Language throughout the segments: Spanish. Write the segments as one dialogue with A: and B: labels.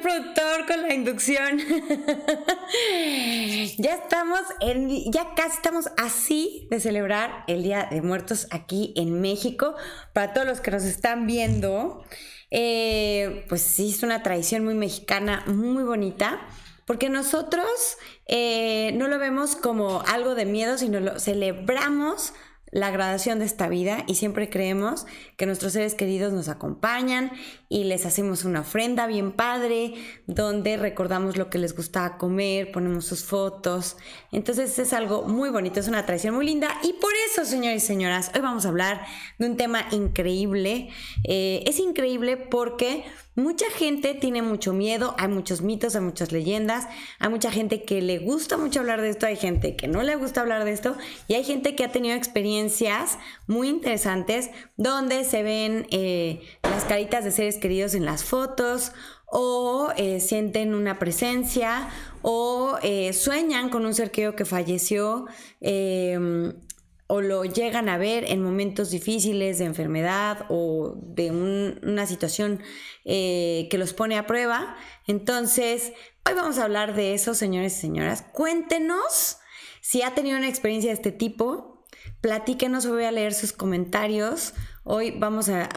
A: productor con la inducción. ya estamos en, ya casi estamos así de celebrar el Día de Muertos aquí en México. Para todos los que nos están viendo, eh, pues sí, es una tradición muy mexicana, muy bonita. Porque nosotros eh, no lo vemos como algo de miedo, sino lo celebramos la gradación de esta vida y siempre creemos que nuestros seres queridos nos acompañan y les hacemos una ofrenda bien padre donde recordamos lo que les gusta comer, ponemos sus fotos. Entonces es algo muy bonito, es una tradición muy linda y por eso, señores y señoras, hoy vamos a hablar de un tema increíble. Eh, es increíble porque Mucha gente tiene mucho miedo, hay muchos mitos, hay muchas leyendas, hay mucha gente que le gusta mucho hablar de esto, hay gente que no le gusta hablar de esto y hay gente que ha tenido experiencias muy interesantes donde se ven eh, las caritas de seres queridos en las fotos o eh, sienten una presencia o eh, sueñan con un ser querido que falleció em, o lo llegan a ver en momentos difíciles de enfermedad o de una situación eh, que los pone a prueba. Entonces, hoy vamos a hablar de eso, señores y señoras. Cuéntenos si ha tenido una experiencia de este tipo. Platíquenos, voy a leer sus comentarios. Hoy vamos a,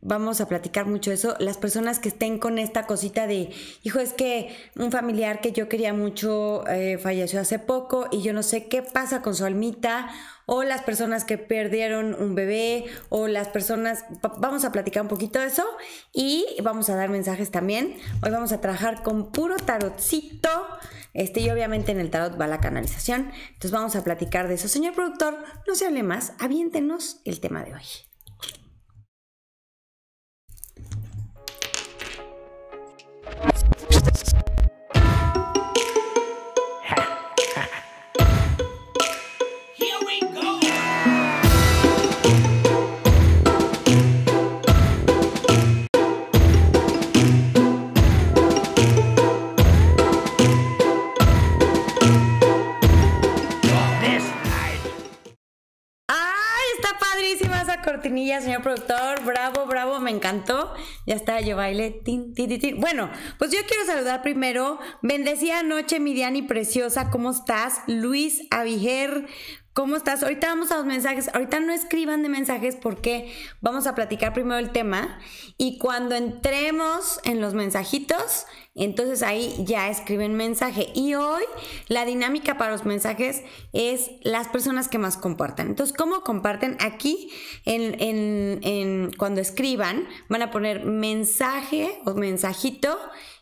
A: vamos a platicar mucho eso. Las personas que estén con esta cosita de, hijo, es que un familiar que yo quería mucho eh, falleció hace poco y yo no sé qué pasa con su almita, o las personas que perdieron un bebé, o las personas, vamos a platicar un poquito de eso y vamos a dar mensajes también. Hoy vamos a trabajar con puro tarotcito, este, y obviamente en el tarot va la canalización. Entonces vamos a platicar de eso. Señor productor, no se hable más, aviéntenos el tema de hoy. señor productor. Bravo, bravo, me encantó. Ya está, yo bailé. Tin, tin, tin, Bueno, pues yo quiero saludar primero. Bendecida noche, mi preciosa. ¿Cómo estás? Luis Avijer ¿Cómo estás? Ahorita vamos a los mensajes. Ahorita no escriban de mensajes porque vamos a platicar primero el tema y cuando entremos en los mensajitos, entonces ahí ya escriben mensaje. Y hoy la dinámica para los mensajes es las personas que más comparten. Entonces, ¿cómo comparten? Aquí en, cuando escriban van a poner mensaje o mensajito.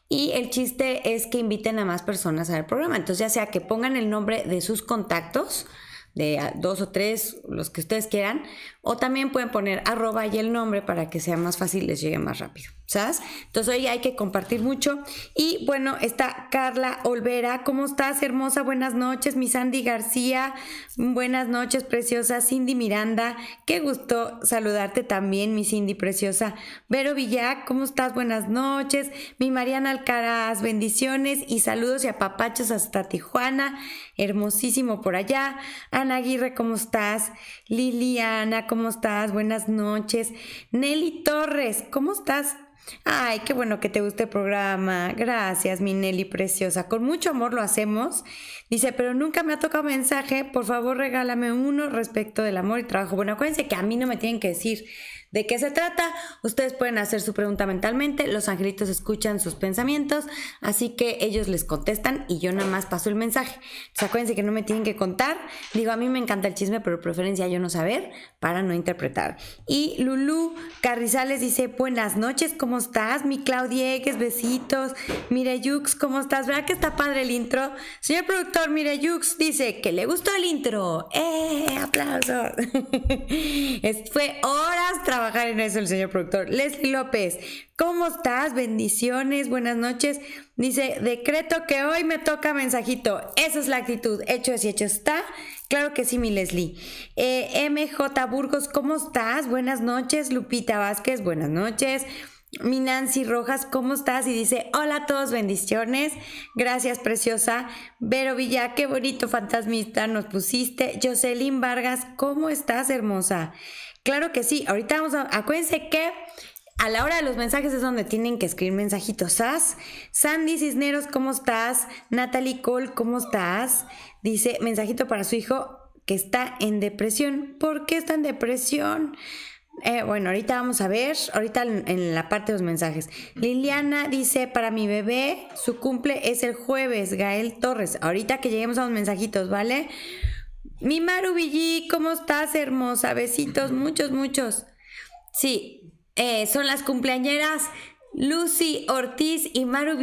A: Y el chiste es que inviten a más personas al programa. Entonces, ya sea que pongan el nombre de sus contactos, de dos o tres, los que ustedes quieran, o también pueden poner arroba y el nombre para que sea más fácil, les llegue más rápido. ¿Sabes? Entonces hoy hay que compartir mucho. Y bueno, está Carla Olvera. ¿Cómo estás, hermosa? Buenas noches. Mi Sandy García. Buenas noches, preciosa. Cindy Miranda. Qué gusto saludarte también, mi Cindy preciosa. Vero Villac, ¿cómo estás? Buenas noches. Mi Mariana Alcaraz, bendiciones y saludos y apapachos hasta Tijuana. Hermosísimo por allá. Ana Aguirre, ¿cómo estás? Liliana, ¿cómo ¿Cómo estás? Buenas noches. Nelly Torres, ¿cómo estás? Ay, qué bueno que te guste el programa. Gracias, mi Nelly preciosa. Con mucho amor lo hacemos. Dice, pero nunca me ha tocado mensaje. Por favor, regálame uno respecto del amor y trabajo. Bueno, acuérdense que a mí no me tienen que decir ¿De qué se trata? Ustedes pueden hacer su pregunta mentalmente, los angelitos escuchan sus pensamientos, así que ellos les contestan y yo nada más paso el mensaje. acuérdense que no me tienen que contar. Digo, a mí me encanta el chisme, pero preferencia yo no saber para no interpretar. Y Lulú Carrizales dice, buenas noches, ¿cómo estás? Mi Claudia es? besitos. Mire Yux, ¿cómo estás? ¿Verdad que está padre el intro? Señor productor, mire Yux dice que le gustó el intro. ¡Eh! ¡Aplausos! fue horas trabajando trabajar en eso el señor productor. Leslie López, ¿cómo estás? Bendiciones, buenas noches. Dice, decreto que hoy me toca mensajito. Esa es la actitud. Hecho es y hecho está. Claro que sí, mi Leslie. Eh, MJ Burgos, ¿cómo estás? Buenas noches. Lupita Vázquez, buenas noches. Mi Nancy Rojas, ¿cómo estás? Y dice, hola a todos, bendiciones. Gracias, preciosa. Vero Villa, qué bonito fantasmista nos pusiste. Jocelyn Vargas, ¿cómo estás, hermosa? Claro que sí. Ahorita vamos a. Acuérdense que a la hora de los mensajes es donde tienen que escribir mensajitos. ¿Sas? Sandy Cisneros, ¿cómo estás? Natalie Cole, ¿cómo estás? Dice mensajito para su hijo que está en depresión. ¿Por qué está en depresión? Eh, bueno, ahorita vamos a ver, ahorita en, la parte de los mensajes. Liliana dice, para mi bebé, su cumple es el jueves, Gael Torres. Ahorita que lleguemos a los mensajitos, ¿vale? Mi Maru ¿cómo estás, hermosa? Besitos, muchos, muchos. Sí, eh, son las cumpleañeras Lucy Ortiz y Maru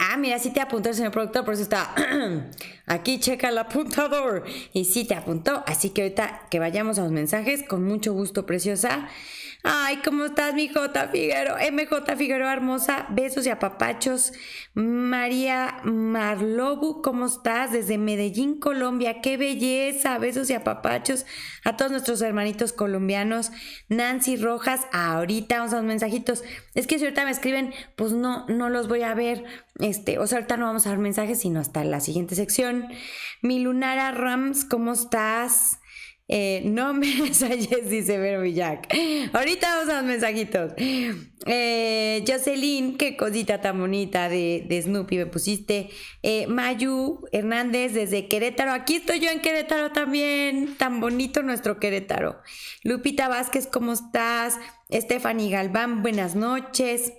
A: Ah, mira, sí te apuntó el señor productor, por eso está. Aquí checa el apuntador. Y sí te apuntó, así que ahorita que vayamos a los mensajes, con mucho gusto, preciosa. Ay, ¿cómo estás, mi J. Figueroa? Eh, MJ Figueroa hermosa, besos y apapachos. María Marlobu, ¿cómo estás? Desde Medellín, Colombia, qué belleza, besos y apapachos a todos nuestros hermanitos colombianos. Nancy Rojas, ahorita vamos a los mensajitos. Es que si ahorita me escriben, pues no, no los voy a ver. Este, o sea, ahorita no vamos a dar mensajes, sino hasta la siguiente sección. Mi Lunara Rams, ¿cómo estás? Eh, no me ensayes, dice Vero Villac. Ahorita vamos a los mensajitos. Eh, Jocelyn, qué cosita tan bonita de, Snoopy me pusiste. Eh, Mayu Hernández desde Querétaro. Aquí estoy yo en Querétaro también. Tan bonito nuestro Querétaro. Lupita Vázquez, ¿cómo estás? Stephanie Galván, buenas noches.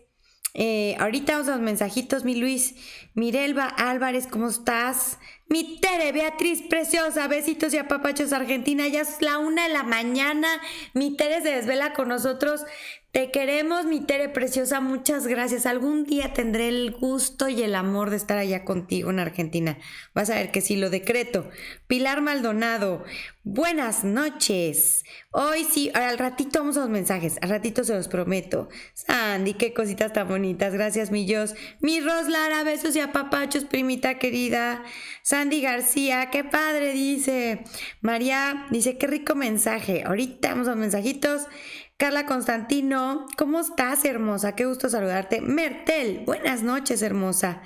A: ahorita vamos a los mensajitos, mi Luis. Mirelba Álvarez, ¿cómo estás? Mi Tere Beatriz preciosa, besitos y apapachos Argentina, ya es la una de la mañana. Mi Tere se desvela con nosotros te queremos, mi Tere preciosa, muchas gracias. Algún día tendré el gusto y el amor de estar allá contigo en Argentina. Vas a ver que sí lo decreto. Pilar Maldonado, buenas noches. Hoy sí, al ratito vamos a los mensajes, al ratito se los prometo. Sandy, qué cositas tan bonitas. Gracias, mi Dios. Mi Ros besos y apapachos, primita querida. Sandy García, qué padre, dice. María, dice, qué rico mensaje. Ahorita vamos a los mensajitos. Carla Constantino, ¿cómo estás, hermosa? Qué gusto saludarte. Mertel, buenas noches, hermosa.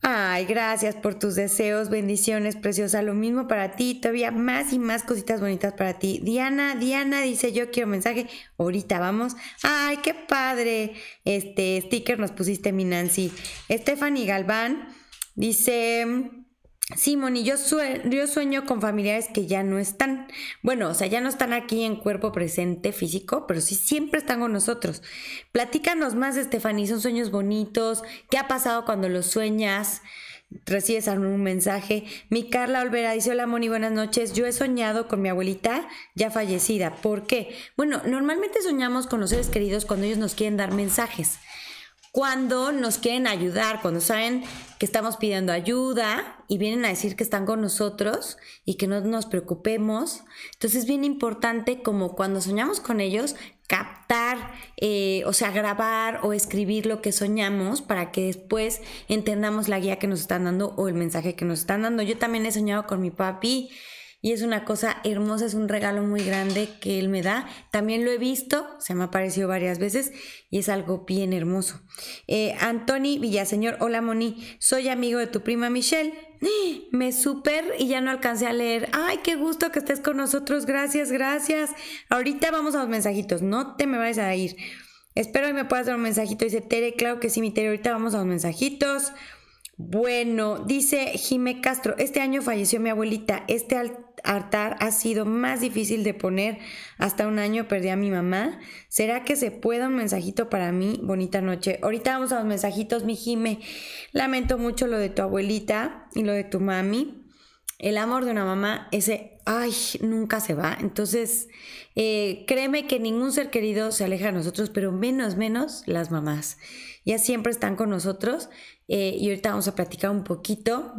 A: Ay, gracias por tus deseos, bendiciones, preciosa. Lo mismo para ti, todavía más y más cositas bonitas para ti. Diana, Diana dice, yo quiero mensaje. Ahorita vamos. Ay, qué padre. Este sticker nos pusiste, mi Nancy. Stephanie Galván dice, Sí, Moni, yo, sueño con familiares que ya no están. Bueno, o sea, ya no están aquí en cuerpo presente físico, pero sí siempre están con nosotros. Platícanos más, Estefany, son sueños bonitos, qué ha pasado cuando los sueñas, recibes algún mensaje. Mi Carla Olvera dice, hola Moni, buenas noches. Yo he soñado con mi abuelita ya fallecida. ¿Por qué? Bueno, normalmente soñamos con los seres queridos cuando ellos nos quieren dar mensajes cuando nos quieren ayudar, cuando saben que estamos pidiendo ayuda y vienen a decir que están con nosotros y que no nos preocupemos. Entonces es bien importante como cuando soñamos con ellos, captar, eh, o sea, grabar o escribir lo que soñamos para que después entendamos la guía que nos están dando o el mensaje que nos están dando. Yo también he soñado con mi papi y es una cosa hermosa, es un regalo muy grande que él me da. También lo he visto, se me ha aparecido varias veces y es algo bien hermoso. Antoni eh, Anthony Villaseñor, hola Moni, soy amigo de tu prima Michelle. Me super y ya no alcancé a leer. Ay, qué gusto que estés con nosotros. Gracias, gracias. Ahorita vamos a los mensajitos. No te me vayas a ir. Espero que me puedas dar un mensajito. Dice Tere, claro que sí, mi Tere. Ahorita vamos a los mensajitos. Bueno, dice Jime Castro, este año falleció mi abuelita, este altar ha sido más difícil de poner, hasta un año perdí a mi mamá, ¿será que se pueda un mensajito para mí? Bonita noche. Ahorita vamos a los mensajitos, mi Jime, lamento mucho lo de tu abuelita y lo de tu mami. El amor de una mamá, ese, ay, nunca se va. Entonces, eh, créeme que ningún ser querido se aleja de nosotros, pero menos, menos las mamás. Ya siempre están con nosotros eh, y ahorita vamos a platicar un poquito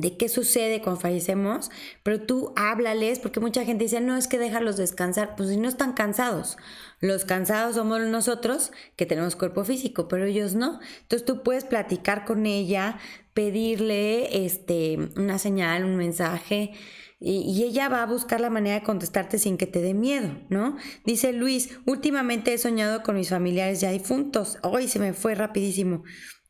A: de qué sucede cuando fallecemos, pero tú háblales, porque mucha gente dice, no, es que déjalos descansar, pues si no están cansados, los cansados somos nosotros que tenemos cuerpo físico, pero ellos no. Entonces tú puedes platicar con ella, pedirle este, una señal, un mensaje, y, ella va a buscar la manera de contestarte sin que te dé miedo, ¿no? Dice Luis, últimamente he soñado con mis familiares ya difuntos, hoy se me fue rapidísimo.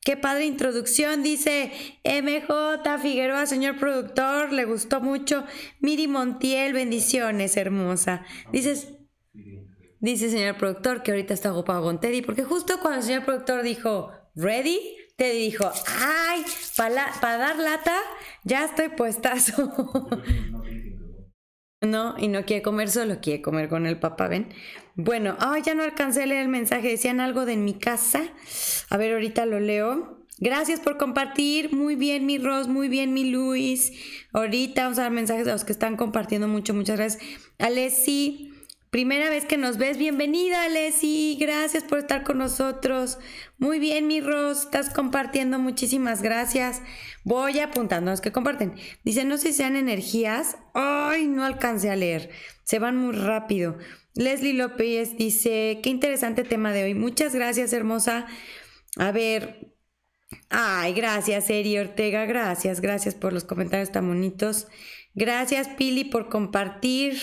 A: Qué padre introducción, dice MJ Figueroa, señor productor, le gustó mucho. Miri Montiel, bendiciones, hermosa. Dices, dice señor productor que ahorita está ocupado con Teddy, porque justo cuando el señor productor dijo, ¿ready? Teddy dijo, ay, para dar lata, ya estoy puestazo. No, y no quiere comer solo, quiere comer con el papá, ¿ven? Bueno, ya no alcancé a leer el mensaje, decían algo de en mi casa. A ver, ahorita lo leo. Gracias por compartir. Muy bien, mi Ros, muy bien, mi Luis. Ahorita vamos a dar mensajes a los que están compartiendo mucho. Muchas gracias. Alessi, primera vez que nos ves. Bienvenida, Alessi. Gracias por estar con nosotros. Muy bien, mi Ros. Estás compartiendo. Muchísimas gracias. Voy apuntando a los que comparten. Dice, no sé si sean energías. Ay, no alcancé a leer. Se van muy rápido. Leslie López dice, qué interesante tema de hoy. Muchas gracias, hermosa. A ver, ay, gracias, Eri Ortega, gracias, gracias por los comentarios tan bonitos. Gracias, Pili, por compartir.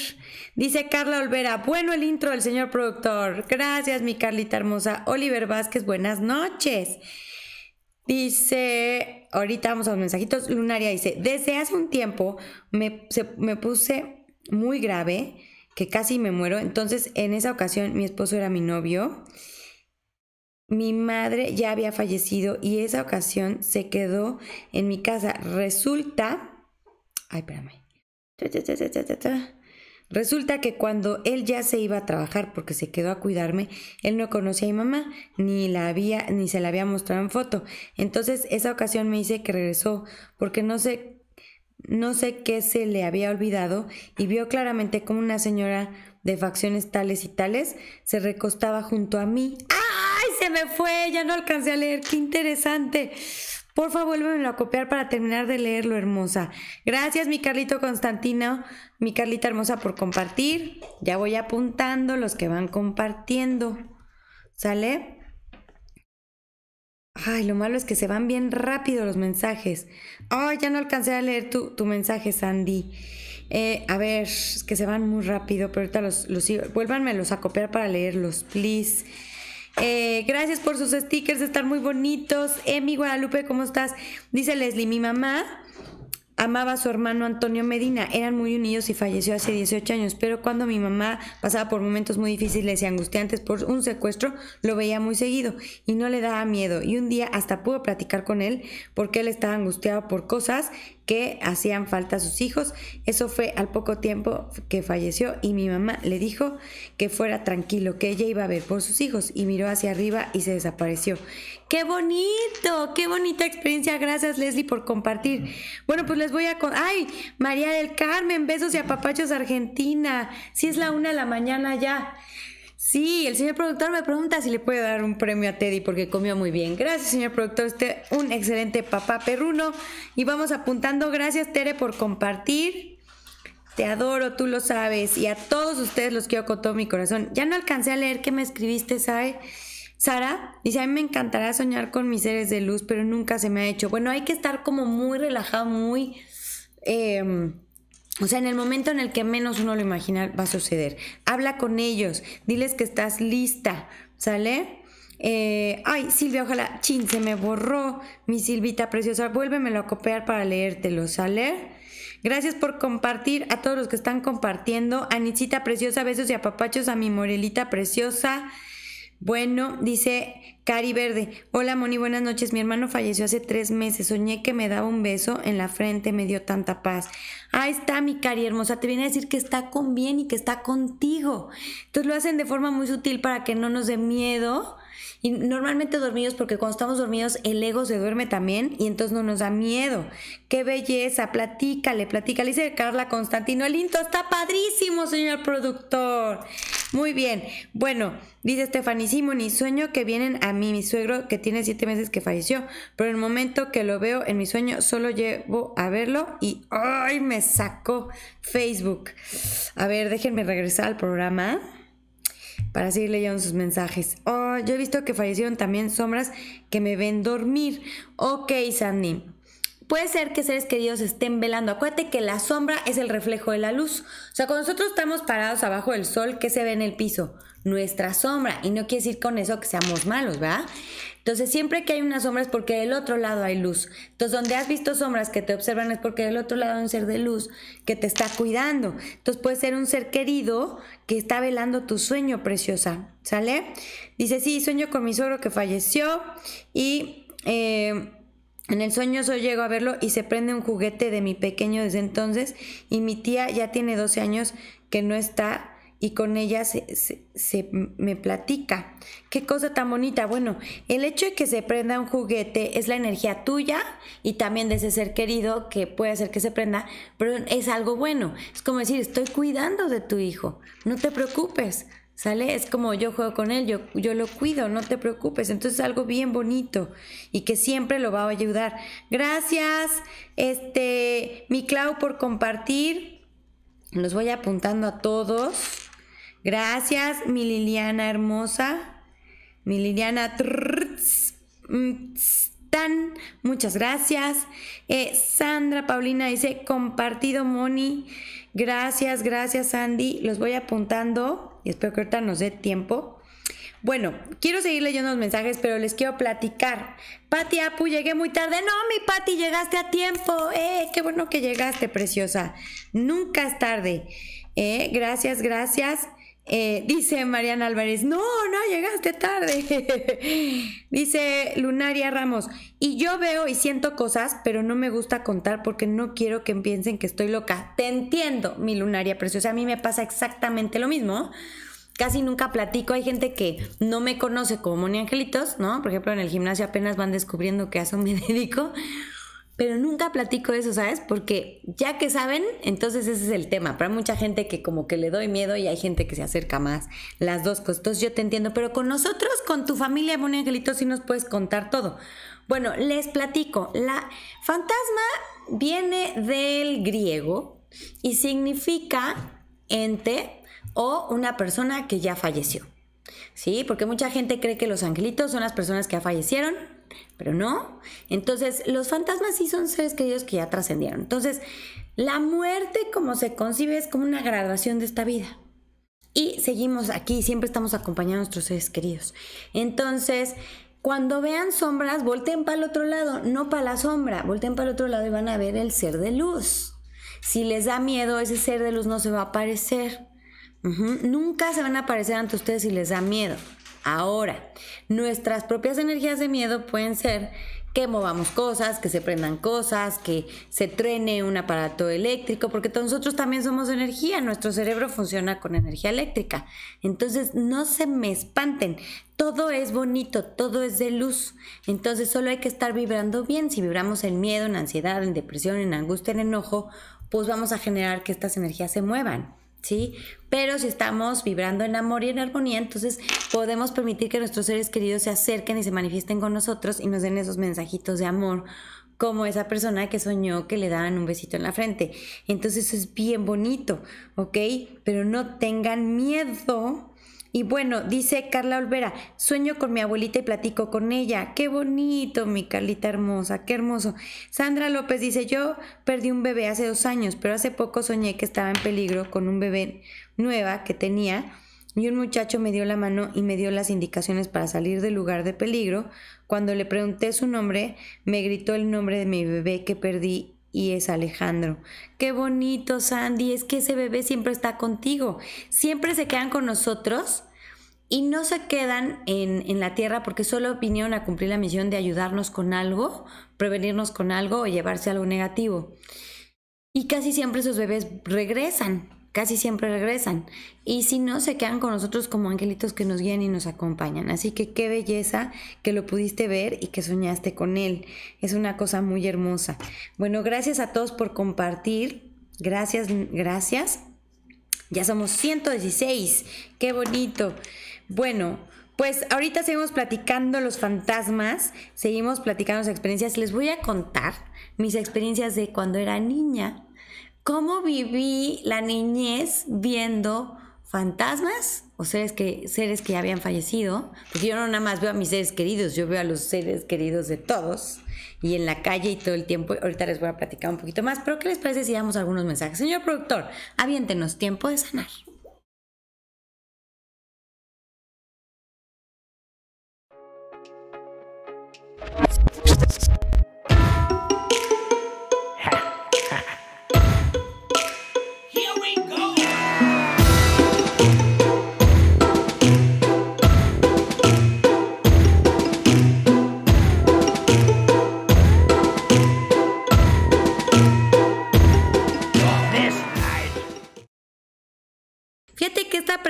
A: Dice Carla Olvera, bueno el intro del señor productor. Gracias, mi Carlita hermosa. Oliver Vázquez, buenas noches. Dice, ahorita vamos a los mensajitos. Lunaria dice, desde hace un tiempo me, me puse muy grave que casi me muero. Entonces, en esa ocasión, mi esposo era mi novio. Mi madre ya había fallecido y esa ocasión se quedó en mi casa. Resulta. Ay, espérame. Resulta que cuando él ya se iba a trabajar porque se quedó a cuidarme, él no conocía a mi mamá, ni la había, ni se la había mostrado en foto. Entonces, esa ocasión me dice que regresó porque no sé no sé qué se le había olvidado y vio claramente como una señora de facciones tales y tales se recostaba junto a mí. ¡Ay, se me fue! Ya no alcancé a leer. ¡Qué interesante! Por favor, vuélvemelo a copiar para terminar de leerlo, hermosa. Gracias, mi Carlito Constantino, mi Carlita hermosa, por compartir. Ya voy apuntando los que van compartiendo. ¿Sale? Ay, lo malo es que se van bien rápido los mensajes. Ay, ya no alcancé a leer tu, mensaje, Sandy. Eh, a ver, es que se van muy rápido, pero ahorita los, los sigo. Vuélvanmelos a copiar para leerlos, please. Eh, gracias por sus stickers, están muy bonitos. Emi Guadalupe, ¿cómo estás? Dice Leslie, mi mamá amaba a su hermano Antonio Medina, eran muy unidos y falleció hace 18 años, pero cuando mi mamá pasaba por momentos muy difíciles y angustiantes por un secuestro, lo veía muy seguido y no le daba miedo y un día hasta pudo platicar con él porque él estaba angustiado por cosas que hacían falta a sus hijos. Eso fue al poco tiempo que falleció y mi mamá le dijo que fuera tranquilo, que ella iba a ver por sus hijos y miró hacia arriba y se desapareció. ¡Qué bonito! ¡Qué bonita experiencia! Gracias Leslie por compartir. Bueno, pues les voy a... Con ¡Ay! María del Carmen, besos y apapachos Argentina. Si es la una de la mañana ya. Sí, el señor productor me pregunta si le puede dar un premio a Teddy porque comió muy bien. Gracias, señor productor. Usted un excelente papá perruno. Y vamos apuntando. Gracias, Tere, por compartir. Te adoro, tú lo sabes. Y a todos ustedes los quiero con todo mi corazón. Ya no alcancé a leer que me escribiste, ¿sabe? Sara dice, a mí me encantará soñar con mis seres de luz, pero nunca se me ha hecho. Bueno, hay que estar como muy relajado, muy... Em, o sea, en el momento en el que menos uno lo imagina va a suceder. Habla con ellos, diles que estás lista, ¿sale? Eh, ay, Silvia, ojalá, chin, se me borró mi Silvita preciosa. Vuélvemelo a copiar para leértelo, ¿sale? Gracias por compartir a todos los que están compartiendo. Anicita preciosa, besos y apapachos a mi Morelita preciosa. Bueno, dice Cari Verde. Hola Moni, buenas noches. Mi hermano falleció hace tres meses. Soñé que me daba un beso en la frente, me dio tanta paz. Ahí está mi Cari hermosa. Te viene a decir que está con bien y que está contigo. Entonces lo hacen de forma muy sutil para que no nos dé miedo y normalmente dormidos porque cuando estamos dormidos el ego se duerme también y entonces no nos da miedo. Qué belleza, platícale, platícale. Dice Carla Constantino, el está padrísimo, señor productor. Muy bien. Bueno, dice Estefanísimo ni sueño que vienen a mí, mi suegro que tiene siete meses que falleció, pero en el momento que lo veo en mi sueño solo llevo a verlo y ¡ay! me sacó Facebook. A ver, déjenme regresar al programa para seguir leyendo sus mensajes. Oh, yo he visto que fallecieron también sombras que me ven dormir. Ok, Sandy. Puede ser que seres queridos estén velando. Acuérdate que la sombra es el reflejo de la luz. O sea, cuando nosotros estamos parados abajo del sol, ¿qué se ve en el piso? Nuestra sombra. Y no quiere decir con eso que seamos malos, ¿verdad? Entonces, siempre que hay una sombra es porque del otro lado hay luz. Entonces, donde has visto sombras que te observan es porque del otro lado hay un ser de luz que te está cuidando. Entonces, puede ser un ser querido que está velando tu sueño, preciosa. ¿Sale? Dice, sí, sueño con mi suegro que falleció y... Eh, en el sueño yo llego a verlo y se prende un juguete de mi pequeño desde entonces y mi tía ya tiene 12 años que no está y con ella se, se, me platica. Qué cosa tan bonita. Bueno, el hecho de que se prenda un juguete es la energía tuya y también de ese ser querido que puede hacer que se prenda, pero es algo bueno. Es como decir, estoy cuidando de tu hijo, no te preocupes. ¿Sale? Es como yo juego con él, yo, yo lo cuido, no te preocupes. Entonces es algo bien bonito y que siempre lo va a ayudar. Gracias, este, mi Clau, por compartir. Los voy apuntando a todos. Gracias, mi Liliana hermosa. Mi Liliana. Mm, muchas gracias. Eh, Sandra Paulina dice, compartido, Moni. Gracias, gracias, Sandy. Los voy apuntando y espero que ahorita nos dé tiempo. Bueno, quiero seguir leyendo los mensajes, pero les quiero platicar. Pati Apu, llegué muy tarde. No, mi Pati, llegaste a tiempo. Eh, qué bueno que llegaste, preciosa. Nunca es tarde. Eh, gracias, gracias. Eh, dice Mariana Álvarez, no, no, llegaste tarde. dice Lunaria Ramos, y yo veo y siento cosas, pero no me gusta contar porque no quiero que piensen que estoy loca. Te entiendo, mi Lunaria preciosa, a mí me pasa exactamente lo mismo. Casi nunca platico, hay gente que no me conoce como Moni Angelitos, ¿no? Por ejemplo, en el gimnasio apenas van descubriendo que a eso me dedico pero nunca platico eso, ¿sabes? Porque ya que saben, entonces ese es el tema. Para mucha gente que como que le doy miedo y hay gente que se acerca más. Las dos cosas, entonces yo te entiendo, pero con nosotros, con tu familia, Buen Angelito, sí nos puedes contar todo. Bueno, les platico. La fantasma viene del griego y significa ente o una persona que ya falleció. ¿sí? Porque mucha gente cree que los angelitos son las personas que ya fallecieron, pero no. Entonces, los fantasmas sí son seres queridos que ya trascendieron. Entonces, la muerte como se concibe es como una graduación de esta vida. Y seguimos aquí, siempre estamos acompañando a nuestros seres queridos. Entonces, cuando vean sombras, volteen para el otro lado, no para la sombra, volteen para el otro lado y van a ver el ser de luz. Si les da miedo, ese ser de luz no se va a aparecer. Nunca se van a aparecer ante ustedes si les da miedo. Ahora, nuestras propias energías de miedo pueden ser que movamos cosas, que se prendan cosas, que se trene un aparato eléctrico, porque nosotros también somos energía, nuestro cerebro funciona con energía eléctrica. Entonces, no se me espanten, todo es bonito, todo es de luz. Entonces, solo hay que estar vibrando bien. Si vibramos en miedo, en ansiedad, en depresión, en angustia, en enojo, pues vamos a generar que estas energías se muevan. ¿sí? Pero si estamos vibrando en amor y en armonía, entonces podemos permitir que nuestros seres queridos se acerquen y se manifiesten con nosotros y nos den esos mensajitos de amor, como esa persona que soñó que le daban un besito en la frente. Entonces es bien bonito, ¿ok? Pero no tengan miedo y bueno, dice Carla Olvera, sueño con mi abuelita y platico con ella. Qué bonito, mi Carlita hermosa, qué hermoso. Sandra López dice, yo perdí un bebé hace dos años, pero hace poco soñé que estaba en peligro con un bebé nueva que tenía y un muchacho me dio la mano y me dio las indicaciones para salir del lugar de peligro. Cuando le pregunté su nombre, me gritó el nombre de mi bebé que perdí y es Alejandro. Qué bonito, Sandy, es que ese bebé siempre está contigo, siempre se quedan con nosotros y no se quedan en, la tierra porque solo vinieron a cumplir la misión de ayudarnos con algo, prevenirnos con algo o llevarse algo negativo. Y casi siempre esos bebés regresan casi siempre regresan. Y si no, se quedan con nosotros como angelitos que nos guían y nos acompañan. Así que qué belleza que lo pudiste ver y que soñaste con él. Es una cosa muy hermosa. Bueno, gracias a todos por compartir. Gracias, gracias. Ya somos 116. Qué bonito. Bueno, pues ahorita seguimos platicando los fantasmas, seguimos platicando las experiencias. Les voy a contar mis experiencias de cuando era niña cómo viví la niñez viendo fantasmas o seres que, seres que habían fallecido, porque yo no nada más veo a mis seres queridos, yo veo a los seres queridos de todos y en la calle y todo el tiempo. Ahorita les voy a platicar un poquito más, pero ¿qué les parece si damos algunos mensajes? Señor productor, aviéntenos tiempo de sanar.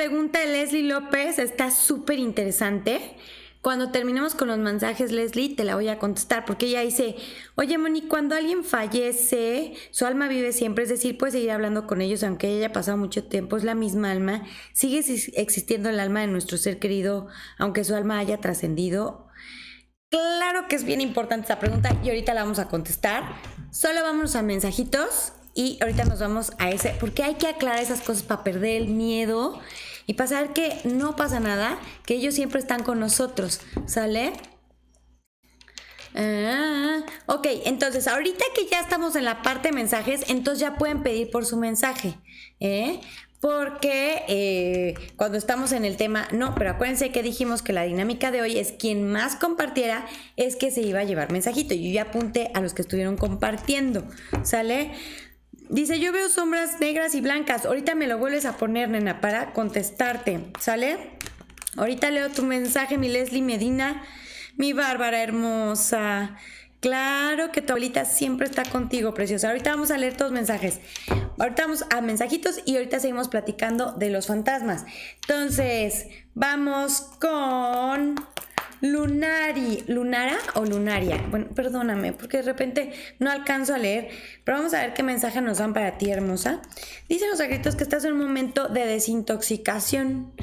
A: pregunta de Leslie López está súper interesante. Cuando terminemos con los mensajes, Leslie, te la voy a contestar porque ella dice, oye Moni, cuando alguien fallece, su alma vive siempre, es decir, puedes seguir hablando con ellos aunque haya pasado mucho tiempo, es la misma alma, sigue existiendo el alma de nuestro ser querido aunque su alma haya trascendido. Claro que es bien importante esa pregunta y ahorita la vamos a contestar. Solo vamos a mensajitos y ahorita nos vamos a ese, porque hay que aclarar esas cosas para perder el miedo y pasar que no pasa nada, que ellos siempre están con nosotros, ¿sale? Ah, ok, entonces ahorita que ya estamos en la parte de mensajes, entonces ya pueden pedir por su mensaje, ¿eh? Porque eh, cuando estamos en el tema, no, pero acuérdense que dijimos que la dinámica de hoy es quien más compartiera es que se iba a llevar mensajito. y Yo ya apunté a los que estuvieron compartiendo, ¿sale? Dice, yo veo sombras negras y blancas. Ahorita me lo vuelves a poner, nena, para contestarte. ¿Sale? Ahorita leo tu mensaje, mi Leslie Medina, mi Bárbara hermosa. Claro que tu abuelita siempre está contigo, preciosa. Ahorita vamos a leer todos mensajes. Ahorita vamos a mensajitos y ahorita seguimos platicando de los fantasmas. Entonces, vamos con Lunari, Lunara o Lunaria. Bueno, perdóname, porque de repente no alcanzo a leer, pero vamos a ver qué mensaje nos dan para ti, hermosa. Dicen los agritos que estás en un momento de desintoxicación.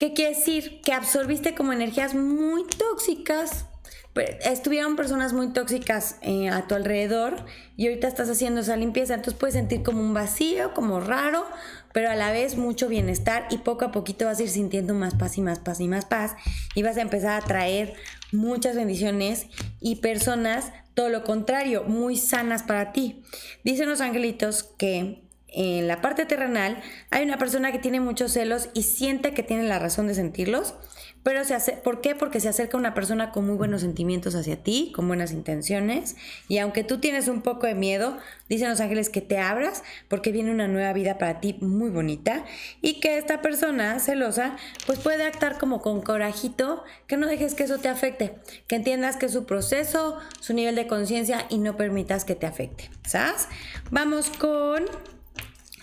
A: ¿Qué quiere decir? Que absorbiste como energías muy tóxicas. Pues, estuvieron personas muy tóxicas eh, a tu alrededor y ahorita estás haciendo esa limpieza, entonces puedes sentir como un vacío, como raro, pero a la vez mucho bienestar y poco a poquito vas a ir sintiendo más paz y más paz y más paz y vas a empezar a traer muchas bendiciones y personas, todo lo contrario, muy sanas para ti. Dicen los angelitos que en la parte terrenal hay una persona que tiene muchos celos y siente que tiene la razón de sentirlos, pero se hace, ¿por qué? Porque se acerca una persona con muy buenos sentimientos hacia ti, con buenas intenciones, y aunque tú tienes un poco de miedo, dicen los ángeles que te abras porque viene una nueva vida para ti muy bonita y que esta persona celosa pues puede actar como con corajito, que no dejes que eso te afecte, que entiendas que es su proceso, su nivel de conciencia y no permitas que te afecte, ¿sabes? Vamos con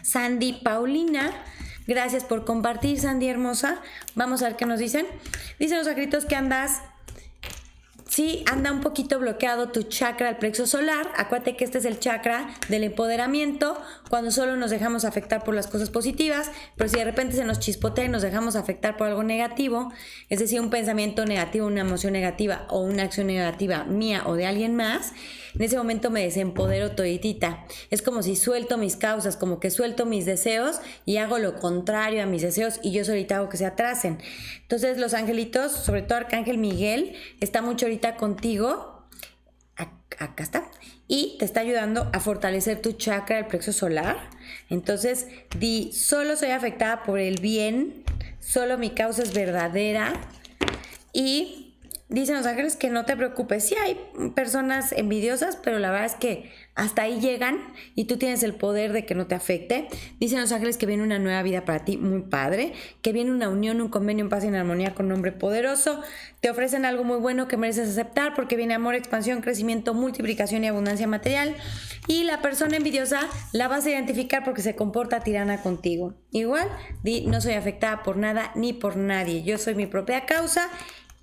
A: Sandy Paulina. Gracias por compartir, Sandy hermosa. Vamos a ver qué nos dicen. Dicen los acritos que andas si anda un poquito bloqueado tu chakra del plexo solar. Acuérdate que este es el chakra del empoderamiento, cuando solo nos dejamos afectar por las cosas positivas, pero si de repente se nos chispotea y nos dejamos afectar por algo negativo, es decir, un pensamiento negativo, una emoción negativa o una acción negativa mía o de alguien más, en ese momento me desempodero toditita. Es como si suelto mis causas, como que suelto mis deseos y hago lo contrario a mis deseos y yo solita hago que se atrasen Entonces los angelitos, sobre todo Arcángel Miguel, está mucho contigo, acá está, y te está ayudando a fortalecer tu chakra del plexo solar. Entonces, di, solo soy afectada por el bien, solo mi causa es verdadera. Y dicen los ángeles que no te preocupes, si hay personas envidiosas, pero la verdad es que hasta ahí llegan y tú tienes el poder de que no te afecte. Dicen los ángeles que viene una nueva vida para ti, muy padre, que viene una unión, un convenio, un paso en armonía con un hombre poderoso. Te ofrecen algo muy bueno que mereces aceptar porque viene amor, expansión, crecimiento, multiplicación y abundancia material. Y la persona envidiosa la vas a identificar porque se comporta tirana contigo. Igual, di, no soy afectada por nada ni por nadie. Yo soy mi propia causa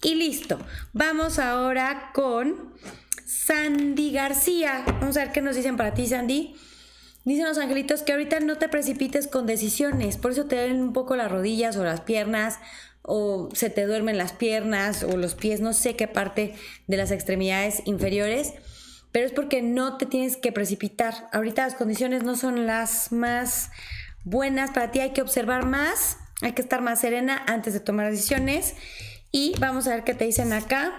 A: y listo. Vamos ahora con Sandy García. Vamos a ver qué nos dicen para ti, Sandy. Dicen los angelitos que ahorita no te precipites con decisiones, por eso te duelen un poco las rodillas o las piernas, o se te duermen las piernas o los pies, no sé qué parte de las extremidades inferiores, pero es porque no te tienes que precipitar. Ahorita las condiciones no son las más buenas para ti, hay que observar más, hay que estar más serena antes de tomar decisiones. Y vamos a ver qué te dicen acá.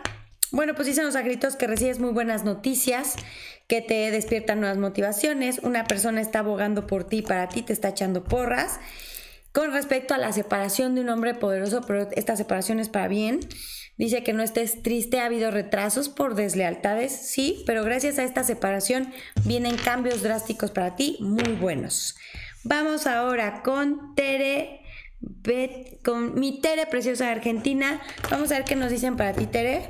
A: Bueno, pues dicen los agritos que recibes muy buenas noticias, que te despiertan nuevas motivaciones, una persona está abogando por ti, para ti, te está echando porras. Con respecto a la separación de un hombre poderoso, pero esta separación es para bien, dice que no estés triste, ha habido retrasos por deslealtades, sí, pero gracias a esta separación vienen cambios drásticos para ti, muy buenos. Vamos ahora con Tere, con mi Tere preciosa de Argentina. Vamos a ver qué nos dicen para ti, Tere.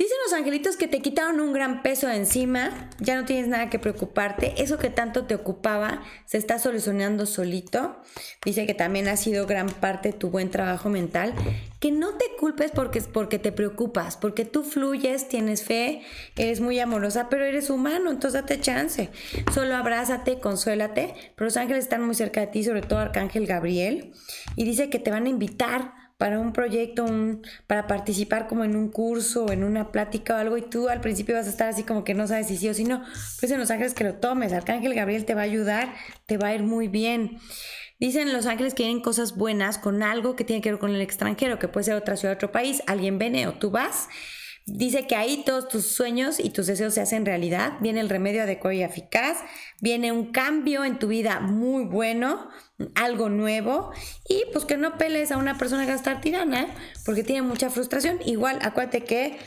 A: Dicen los angelitos que te quitaron un gran peso de encima, ya no tienes nada que preocuparte, eso que tanto te ocupaba se está solucionando solito. Dice que también ha sido gran parte tu buen trabajo mental, que no te culpes porque, porque te preocupas, porque tú fluyes, tienes fe, eres muy amorosa, pero eres humano, entonces date chance. Solo abrázate, consuélate, pero los ángeles están muy cerca de ti, sobre todo Arcángel Gabriel, y dice que te van a invitar para un proyecto, un, para participar como en un curso o en una plática o algo y tú al principio vas a estar así como que no sabes si sí o si no, pues en los ángeles que lo tomes, Arcángel Gabriel te va a ayudar, te va a ir muy bien. Dicen los ángeles que vienen cosas buenas con algo que tiene que ver con el extranjero, que puede ser otra ciudad, otro país, alguien viene o tú vas Dice que ahí todos tus sueños y tus deseos se hacen realidad, viene el remedio adecuado y eficaz, viene un cambio en tu vida muy bueno, algo nuevo y pues que no peles a una persona que tirana, porque tiene mucha frustración. Igual, acuérdate que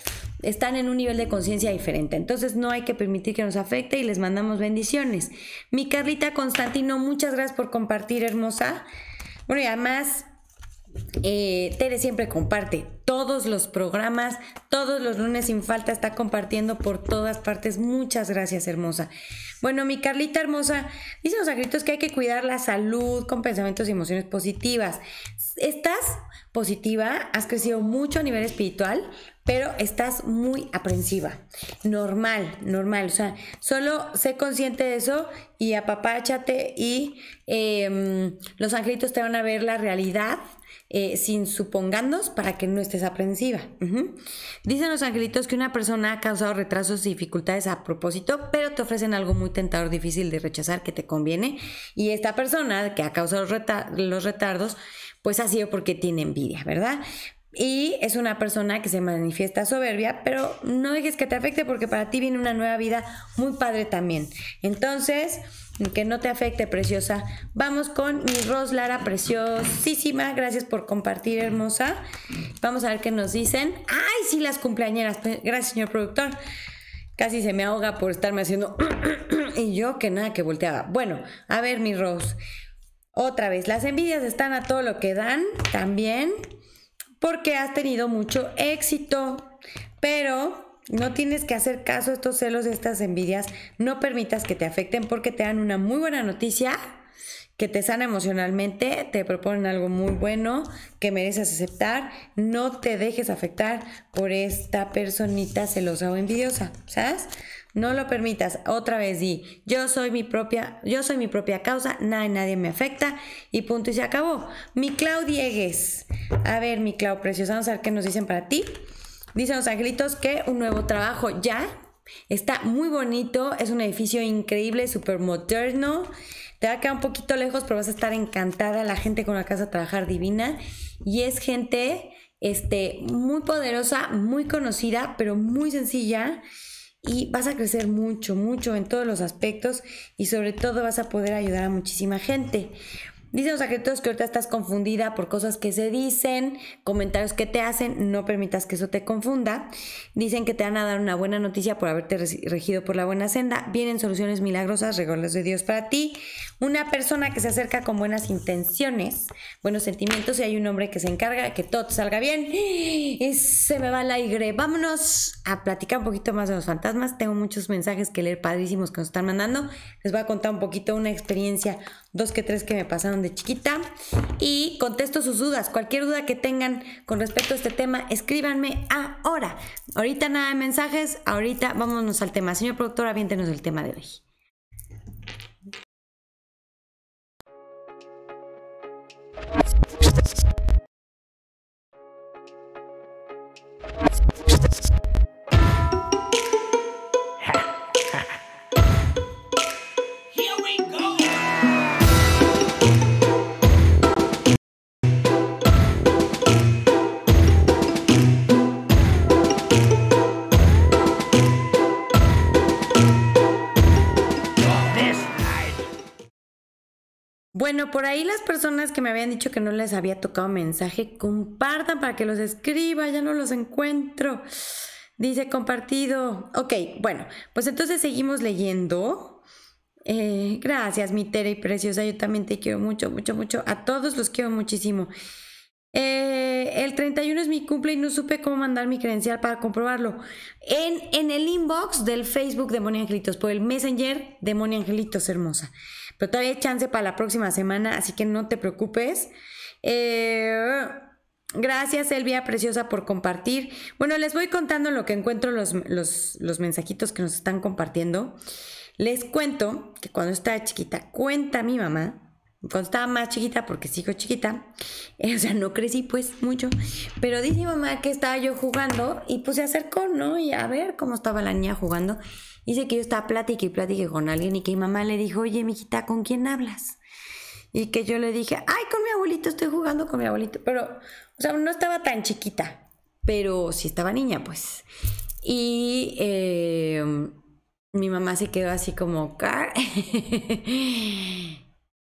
A: están en un nivel de conciencia diferente. Entonces no hay que permitir que nos afecte y les mandamos bendiciones. Mi Carlita Constantino, muchas gracias por compartir, hermosa. Bueno, y además eh, Tere siempre comparte todos los programas, todos los lunes sin falta está compartiendo por todas partes. Muchas gracias, hermosa. Bueno, mi Carlita hermosa, dice los angelitos que hay que cuidar la salud con pensamientos y emociones positivas. Estás positiva, has crecido mucho a nivel espiritual, pero estás muy aprensiva. Normal, normal. O sea, solo sé consciente de eso y apapáchate y em, los angelitos te van a ver la realidad eh, sin supongandos para que no estés aprensiva. Dicen los angelitos que una persona ha causado retrasos y dificultades a propósito, pero te ofrecen algo muy tentador, difícil de rechazar, que te conviene. Y esta persona que ha causado los retardos, pues ha sido porque tiene envidia, ¿verdad? Y es una persona que se manifiesta soberbia, pero no dejes que te afecte porque para ti viene una nueva vida muy padre también. Entonces, que no te afecte, preciosa. Vamos con mi Rose Lara, preciosísima. Gracias por compartir, hermosa. Vamos a ver qué nos dicen. ¡Ay, sí, las cumpleañeras! Pues, gracias, señor productor. Casi se me ahoga por estarme haciendo... y yo que nada, que volteaba. Bueno, a ver, mi Rose. Otra vez, las envidias están a todo lo que dan también porque has tenido mucho éxito, pero no tienes que hacer caso a estos celos y estas envidias. No permitas que te afecten porque te dan una muy buena noticia que te sana emocionalmente, te proponen algo muy bueno que mereces aceptar. No te dejes afectar por esta personita celosa o envidiosa, ¿sabes? No lo permitas. Otra vez di, yo soy mi propia, yo soy mi propia causa, nada nadie me afecta y punto y se acabó. Mi Clau Diegues. A ver, mi Clau preciosa, vamos a ver qué nos dicen para ti. Dicen los angelitos que un nuevo trabajo ya. Está muy bonito, es un edificio increíble, súper moderno. Te va a quedar un poquito lejos, pero vas a estar encantada. La gente con la casa trabajar divina. Y es gente este, muy poderosa, muy conocida, pero muy sencilla. Y vas a crecer mucho, mucho en todos los aspectos y sobre todo vas a poder ayudar a muchísima gente. Dicen los secretos que ahorita estás confundida por cosas que se dicen, comentarios que te hacen, no permitas que eso te confunda. Dicen que te van a dar una buena noticia por haberte regido por la buena senda. Vienen soluciones milagrosas, regalos de Dios para ti. Una persona que se acerca con buenas intenciones, buenos sentimientos y hay un hombre que se encarga de que todo salga bien. Y ¡Ah! se me va al aire. Vámonos a platicar un poquito más de los fantasmas. Tengo muchos mensajes que leer padrísimos que nos están mandando. Les voy a contar un poquito una experiencia, dos que tres que me pasaron de chiquita. Y contesto sus dudas. Cualquier duda que tengan con respecto a este tema, escríbanme ahora. Ahorita nada de mensajes, ahorita vámonos al tema. Señor productor, aviéntenos el tema de hoy. bueno, por ahí las personas que me habían dicho que no les había tocado mensaje, compartan para que los escriba, ya no los encuentro. Dice compartido. Ok, bueno, pues entonces seguimos leyendo. Eh, gracias, mi Tere y preciosa. Yo también te quiero mucho, mucho, mucho. A todos los quiero muchísimo. Eh, el 31 es mi cumple y no supe cómo mandar mi credencial para comprobarlo. En, en el inbox del Facebook de Moni Angelitos, por el Messenger de Moni Angelitos, hermosa. Pero todavía hay chance para la próxima semana, así que no te preocupes. Eh, gracias, Elvia Preciosa, por compartir. Bueno, les voy contando lo que encuentro los, los, los mensajitos que nos están compartiendo. Les cuento que cuando estaba chiquita, cuenta mi mamá cuando estaba más chiquita, porque sigo chiquita, o sea, no crecí pues mucho, pero dice mi mamá que estaba yo jugando y pues se acercó, ¿no? Y a ver cómo estaba la niña jugando. Dice que yo estaba plática y plática con alguien y que mi mamá le dijo, oye, mijita, ¿con quién hablas? Y que yo le dije, ay, con mi abuelito, estoy jugando con mi abuelito. Pero, o sea, no estaba tan chiquita, pero sí estaba niña, pues. Y em, mi mamá se quedó así como,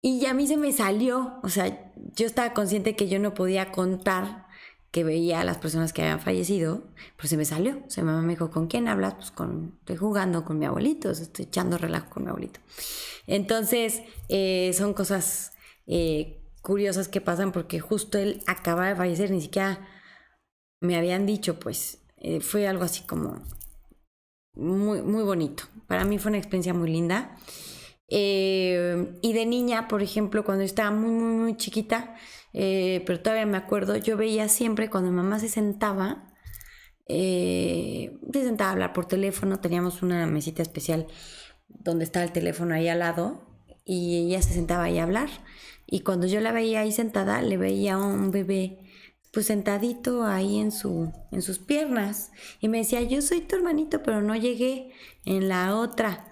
A: Y a mí se me salió, o sea, yo estaba consciente que yo no podía contar que veía a las personas que habían fallecido, pero se me salió. O sea, mamá me dijo, ¿con quién hablas? Pues con, estoy jugando con mi abuelito, estoy echando relajo con mi abuelito. Entonces, eh, son cosas eh, curiosas que pasan porque justo él acaba de fallecer, ni siquiera me habían dicho, pues, eh, fue algo así como muy, muy bonito. Para mí fue una experiencia muy linda. Eh, y de niña, por ejemplo, cuando estaba muy, muy, muy chiquita, eh, pero todavía me acuerdo, yo veía siempre cuando mamá se sentaba, eh, se sentaba a hablar por teléfono, teníamos una mesita especial donde estaba el teléfono ahí al lado y ella se sentaba ahí a hablar. Y cuando yo la veía ahí sentada, le veía a un bebé pues sentadito ahí en su en sus piernas y me decía, "Yo soy tu hermanito, pero no llegué en la otra."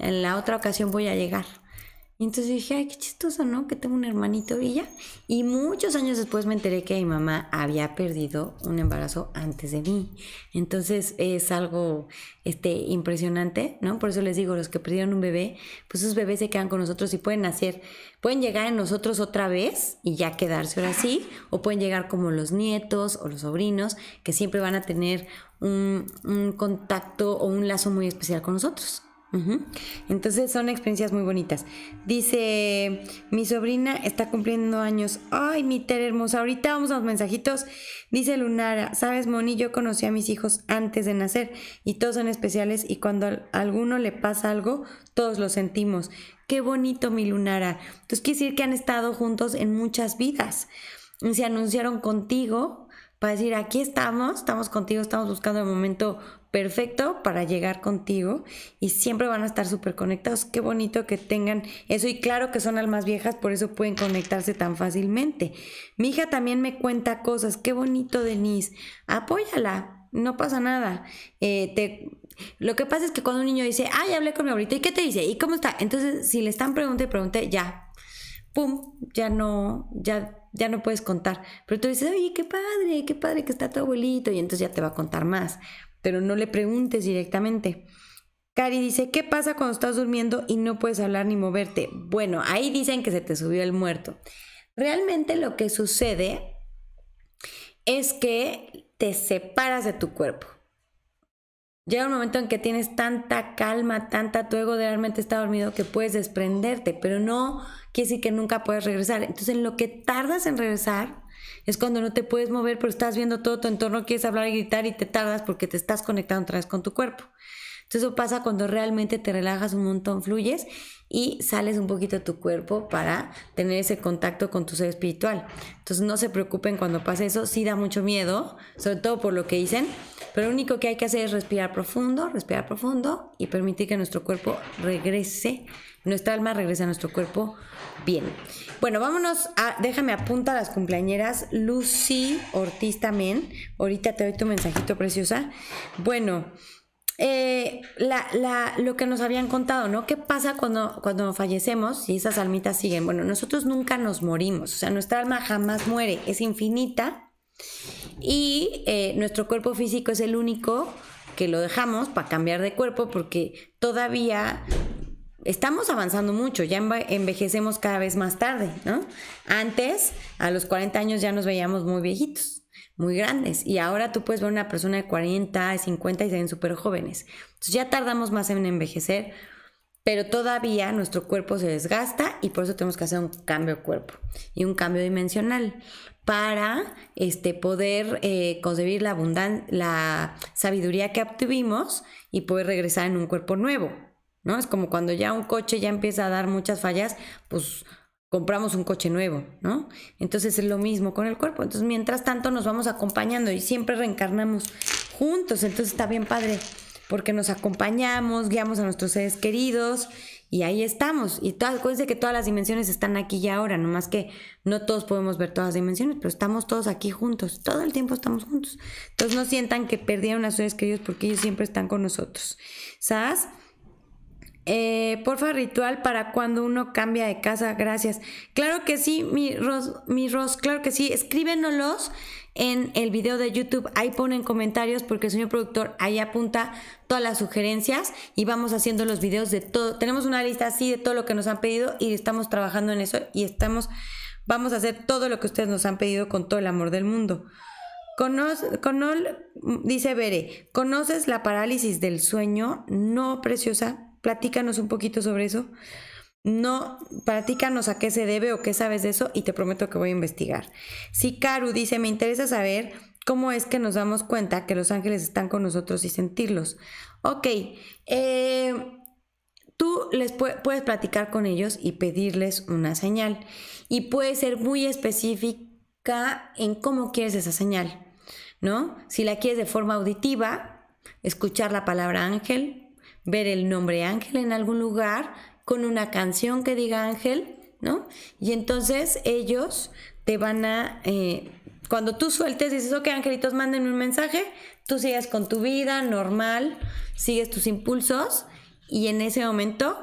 A: en la otra ocasión voy a llegar. Y entonces dije, ay, qué chistoso, ¿no? Que tengo un hermanito y ya. Y muchos años después me enteré que mi mamá había perdido un embarazo antes de mí. Entonces es algo este, impresionante, ¿no? Por eso les digo, los que perdieron un bebé, pues esos bebés se quedan con nosotros y pueden nacer, pueden llegar en nosotros otra vez y ya quedarse ahora sí, o pueden llegar como los nietos o los sobrinos, que siempre van a tener un, un contacto o un lazo muy especial con nosotros. Entonces son experiencias muy bonitas. Dice, mi sobrina está cumpliendo años. Ay, mi ter hermosa, ahorita vamos a los mensajitos. Dice Lunara, sabes, Moni, yo conocí a mis hijos antes de nacer y todos son especiales y cuando a alguno le pasa algo, todos lo sentimos. Qué bonito, mi Lunara. Entonces quiere decir que han estado juntos en muchas vidas. Se anunciaron contigo para decir, aquí estamos, estamos contigo, estamos buscando el momento perfecto para llegar contigo y siempre van a estar súper conectados. Qué bonito que tengan eso y claro que son almas viejas, por eso pueden conectarse tan fácilmente. Mi hija también me cuenta cosas, qué bonito Denise, apóyala, no pasa nada. Eh, lo que pasa es que cuando un niño dice, ay, hablé con mi ¿y qué te dice? ¿Y cómo está? Entonces, si le están preguntando pregunte, ya, pum, ya no, ya, ya no puedes contar. Pero tú dices, oye, qué padre, qué padre que está tu abuelito, y entonces ya te va a contar más. Pero no le preguntes directamente. Cari dice, ¿qué pasa cuando estás durmiendo y no puedes hablar ni moverte? Bueno, ahí dicen que se te subió el muerto. Realmente lo que sucede es que te separas de tu cuerpo. Llega un momento en que tienes tanta calma, tanta tu ego de realmente está dormido que puedes desprenderte, pero no quiere decir que nunca puedes regresar. Entonces, en lo que tardas en regresar es cuando no te puedes mover, pero estás viendo todo tu entorno, quieres hablar y gritar y te tardas porque te estás conectando otra vez con tu cuerpo. Entonces eso pasa cuando realmente te relajas un montón, fluyes y sales un poquito de tu cuerpo para tener ese contacto con tu ser espiritual. Entonces no se preocupen cuando pase eso, sí da mucho miedo, sobre todo por lo que dicen, pero lo único que hay que hacer es respirar profundo, respirar profundo y permitir que nuestro cuerpo regrese, nuestra alma regrese a nuestro cuerpo bien. Bueno, vámonos a, déjame apunta a las cumpleañeras, Lucy Ortiz también, ahorita te doy tu mensajito preciosa. Bueno. Eh, la, lo que nos habían contado, ¿no? ¿Qué pasa cuando, cuando fallecemos y esas almitas siguen? Bueno, nosotros nunca nos morimos, o sea, nuestra alma jamás muere, es infinita y eh, nuestro cuerpo físico es el único que lo dejamos para cambiar de cuerpo porque todavía estamos avanzando mucho, ya envejecemos cada vez más tarde, ¿no? Antes, a los 40 años ya nos veíamos muy viejitos muy grandes y ahora tú puedes ver una persona de 40, 50 y se ven súper jóvenes. Entonces ya tardamos más en envejecer, pero todavía nuestro cuerpo se desgasta y por eso tenemos que hacer un cambio de cuerpo y un cambio dimensional para este, poder eh, concebir la, la sabiduría que obtuvimos y poder regresar en un cuerpo nuevo. ¿No? Es como cuando ya un coche ya empieza a dar muchas fallas, pues compramos un coche nuevo, ¿no? Entonces es lo mismo con el cuerpo. Entonces, mientras tanto, nos vamos acompañando y siempre reencarnamos juntos. Entonces está bien padre, porque nos acompañamos, guiamos a nuestros seres queridos y ahí estamos. Y todas, acuérdense que todas las dimensiones están aquí y ahora, nomás que no todos podemos ver todas las dimensiones, pero estamos todos aquí juntos, todo el tiempo estamos juntos. Entonces no sientan que perdieron a sus seres queridos porque ellos siempre están con nosotros. ¿Sabes? Eh, porfa, ritual para cuando uno cambia de casa, gracias. Claro que sí, mi Ros, mi Ros, claro que sí, escríbenos en el video de YouTube, ahí ponen comentarios porque el señor productor ahí apunta todas las sugerencias y vamos haciendo los videos de todo. Tenemos una lista así de todo lo que nos han pedido y estamos trabajando en eso y estamos, vamos a hacer todo lo que ustedes nos han pedido con todo el amor del mundo. conol, dice Bere, ¿conoces la parálisis del sueño? No, preciosa, Platícanos un poquito sobre eso. No, platícanos a qué se debe o qué sabes de eso y te prometo que voy a investigar. Si Karu dice, me interesa saber cómo es que nos damos cuenta que los ángeles están con nosotros y sentirlos. Ok, eh, tú les puedes platicar con ellos y pedirles una señal. Y puede ser muy específica en cómo quieres esa señal, ¿no? Si la quieres de forma auditiva, escuchar la palabra ángel, ver el nombre Ángel en algún lugar con una canción que diga Ángel, ¿no? Y entonces ellos te van a... Eh, cuando tú sueltes, dices, ok, ángelitos... manden un mensaje, tú sigues con tu vida normal, sigues tus impulsos y en ese momento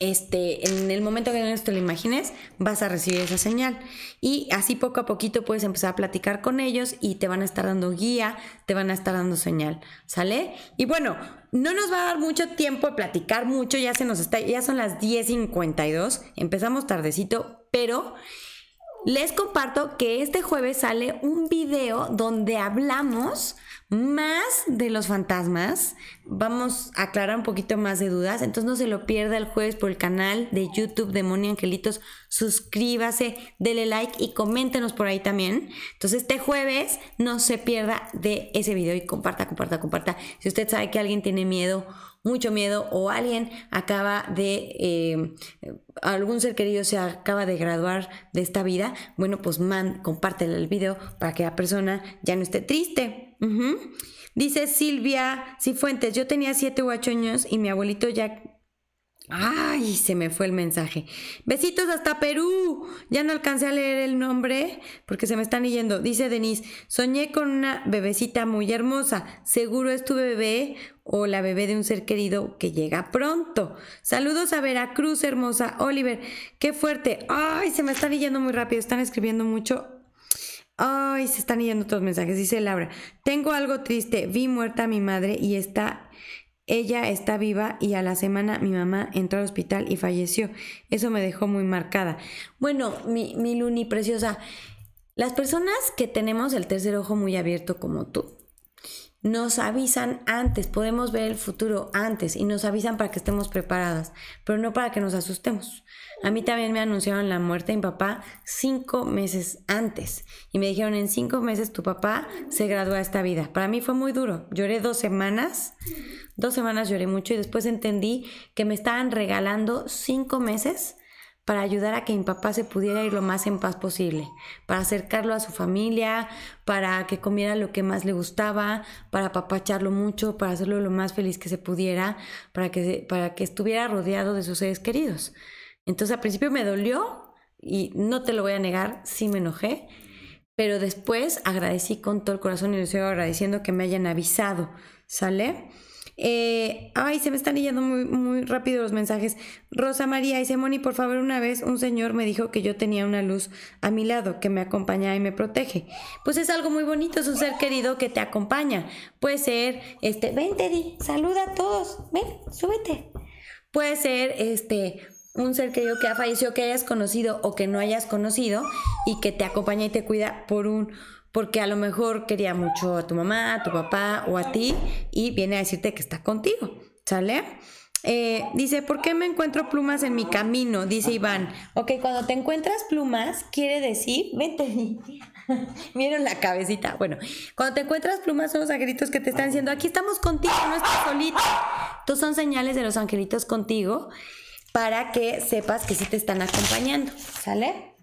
A: este, en el momento que te lo imagines, vas a recibir esa señal. Y así poco a poquito puedes empezar a platicar con ellos y te van a estar dando guía, te van a estar dando señal, ¿sale? Y bueno, no nos va a dar mucho tiempo a platicar mucho, ya se nos está, ya son las 10.52, empezamos tardecito, pero les comparto que este jueves sale un video donde hablamos más de los fantasmas. Vamos a aclarar un poquito más de dudas. Entonces no se lo pierda el jueves por el canal de YouTube Demonio Angelitos. Suscríbase, dele like y coméntenos por ahí también. Entonces este jueves no se pierda de ese video y comparta, comparta, comparta. Si usted sabe que alguien tiene miedo mucho miedo o alguien acaba de, eh, algún ser querido se acaba de graduar de esta vida, bueno, pues man, compártele el video para que la persona ya no esté triste. Dice Silvia Cifuentes, yo tenía 7 u 8 años y mi abuelito ya Ay, se me fue el mensaje. Besitos hasta Perú. Ya no alcancé a leer el nombre porque se me están yendo. Dice Denise, soñé con una bebecita muy hermosa. Seguro es tu bebé o la bebé de un ser querido que llega pronto. Saludos a Veracruz, hermosa Oliver. Qué fuerte. Ay, se me están yendo muy rápido. Están escribiendo mucho. Ay, se están yendo otros mensajes. Dice Laura, tengo algo triste. Vi muerta a mi madre y está ella está viva y a la semana mi mamá entró al hospital y falleció. Eso me dejó muy marcada. Bueno, mi, mi Luni preciosa, las personas que tenemos el tercer ojo muy abierto como tú, nos avisan antes, podemos ver el futuro antes y nos avisan para que estemos preparadas, pero no para que nos asustemos. A mí también me anunciaron la muerte de mi papá cinco meses antes y me dijeron en cinco meses tu papá se gradúa esta vida. Para mí fue muy duro, lloré dos semanas, dos semanas lloré mucho y después entendí que me estaban regalando cinco meses para ayudar a que mi papá se pudiera ir lo más en paz posible, para acercarlo a su familia, para que comiera lo que más le gustaba, para apapacharlo mucho, para hacerlo lo más feliz que se pudiera, para que, para que estuviera rodeado de sus seres queridos. Entonces al principio me dolió y no te lo voy a negar, sí me enojé, pero después agradecí con todo el corazón y le estoy agradeciendo que me hayan avisado, ¿sale? Eh, ay, se me están yendo muy, muy rápido los mensajes. Rosa María y Moni, por favor, una vez un señor me dijo que yo tenía una luz a mi lado, que me acompaña y me protege. Pues es algo muy bonito, es un ser querido que te acompaña. Puede ser, este, ven Teddy, saluda a todos, ven, súbete. Puede ser, este, un ser querido que ha fallecido, que hayas conocido o que no hayas conocido y que te acompaña y te cuida por un porque a lo mejor quería mucho a tu mamá, a tu papá o a ti y viene a decirte que está contigo, ¿sale? Eh, dice, ¿por qué me encuentro plumas en mi camino? Dice Iván. Ok, cuando te encuentras plumas, quiere decir, vete, miren la cabecita. Bueno, cuando te encuentras plumas son los angelitos que te están diciendo, aquí estamos contigo, no estás solito. Tú son señales de los angelitos contigo para que sepas que sí te están acompañando, ¿sale?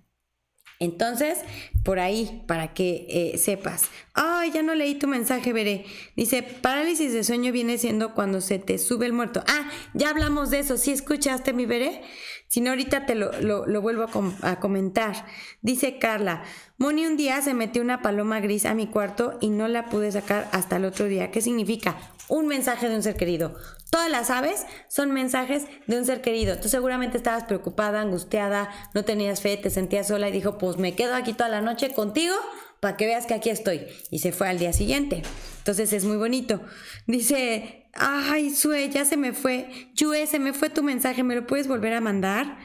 A: Entonces, por ahí, para que eh, sepas. Ay, ya no leí tu mensaje, veré. Dice, parálisis de sueño viene siendo cuando se te sube el muerto. Ah, ya hablamos de eso. ¿Sí escuchaste mi veré? Si no, ahorita te lo, lo, vuelvo a, a comentar. Dice Carla, Moni un día se metió una paloma gris a mi cuarto y no la pude sacar hasta el otro día. ¿Qué significa? Un mensaje de un ser querido. Todas las aves son mensajes de un ser querido. Tú seguramente estabas preocupada, angustiada, no tenías fe, te sentías sola y dijo, pues me quedo aquí toda la noche contigo para que veas que aquí estoy. Y se fue al día siguiente. Entonces es muy bonito. Dice Ay, Sue, ya se me fue. Yue, se me fue tu mensaje, ¿me lo puedes volver a mandar?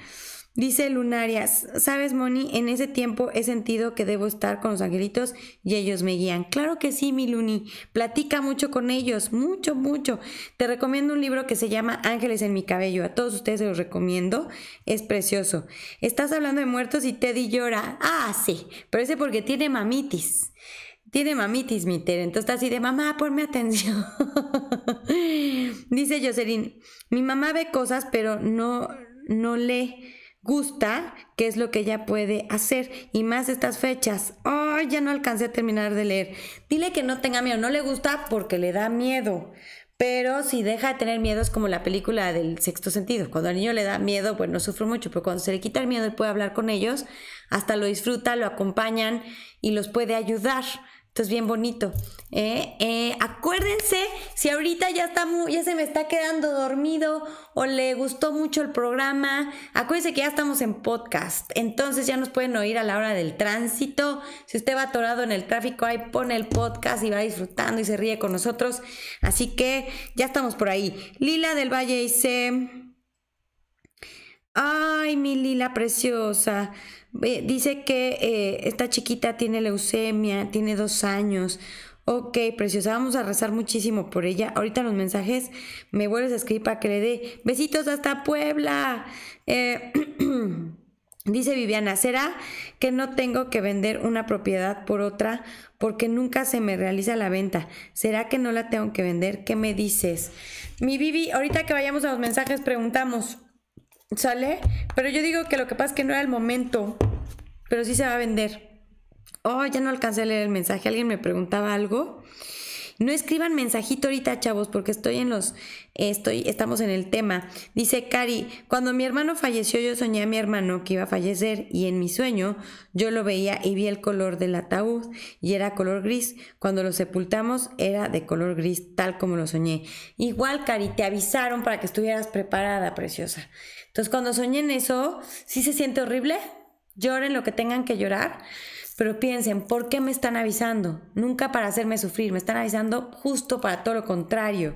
A: Dice Lunarias, sabes, Moni, en ese tiempo he sentido que debo estar con los angelitos y ellos me guían. Claro que sí, mi Luni. Platica mucho con ellos, mucho, mucho. Te recomiendo un libro que se llama Ángeles en mi cabello. A todos ustedes se los recomiendo. Es precioso. Estás hablando de muertos y Teddy llora. Ah, sí, pero ese porque tiene mamitis. Tiene mamitis, mi Tere. Entonces está así de mamá, ponme atención. Dice Jocelyn, mi mamá ve cosas, pero no, no le gusta, qué es lo que ella puede hacer y más estas fechas. Ay, ya no alcancé a terminar de leer. Dile que no tenga miedo, no le gusta porque le da miedo. Pero si deja de tener miedo es como la película del sexto sentido. Cuando al niño le da miedo, pues no sufre mucho, pero cuando se le quita el miedo él puede hablar con ellos, hasta lo disfruta, lo acompañan y los puede ayudar es bien bonito. ¿eh? Eh, acuérdense, si ahorita ya, está muy, ya se me está quedando dormido o le gustó mucho el programa, acuérdense que ya estamos en podcast. Entonces ya nos pueden oír a la hora del tránsito. Si usted va atorado en el tráfico, ahí pone el podcast y va disfrutando y se ríe con nosotros. Así que ya estamos por ahí. Lila del Valle dice... Ay, mi Lila preciosa. dice que eh, esta chiquita tiene leucemia, tiene dos años. Ok, preciosa, vamos a rezar muchísimo por ella. Ahorita los mensajes me vuelves a escribir para que le dé besitos hasta Puebla. Eh, dice Viviana, ¿será que no tengo que vender una propiedad por otra porque nunca se me realiza la venta? ¿Será que no la tengo que vender? ¿Qué me dices? Mi Vivi, ahorita que vayamos a los mensajes preguntamos. ¿Sale? Pero yo digo que lo que pasa es que no era el momento, pero sí se va a vender. Oh, ya no alcancé a leer el mensaje. Alguien me preguntaba algo. No escriban mensajito ahorita, chavos, porque estoy en los, estoy, estamos en el tema. Dice Cari, cuando mi hermano falleció, yo soñé a mi hermano que iba a fallecer y en mi sueño yo lo veía y vi el color del ataúd y era color gris. Cuando lo sepultamos era de color gris, tal como lo soñé. Igual, Cari, te avisaron para que estuvieras preparada, preciosa. Entonces, cuando soñen eso, sí se siente horrible. Lloren lo que tengan que llorar pero piensen, ¿por qué me están avisando? Nunca para hacerme sufrir, me están avisando justo para todo lo contrario.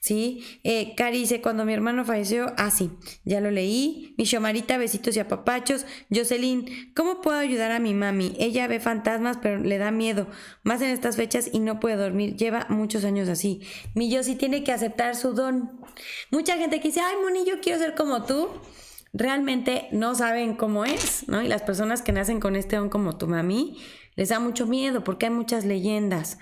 A: ¿Sí? Eh, Cari dice, cuando mi hermano falleció, así ah, ya lo leí. Mi chamarita besitos y apapachos. Jocelyn, ¿cómo puedo ayudar a mi mami? Ella ve fantasmas, pero le da miedo, más en estas fechas y no puede dormir. Lleva muchos años así. Mi yo sí tiene que aceptar su don. Mucha gente que dice, ay, Moni, yo quiero ser como tú realmente no saben cómo es, ¿no? Y las personas que nacen con este don como tu mami, les da mucho miedo porque hay muchas leyendas.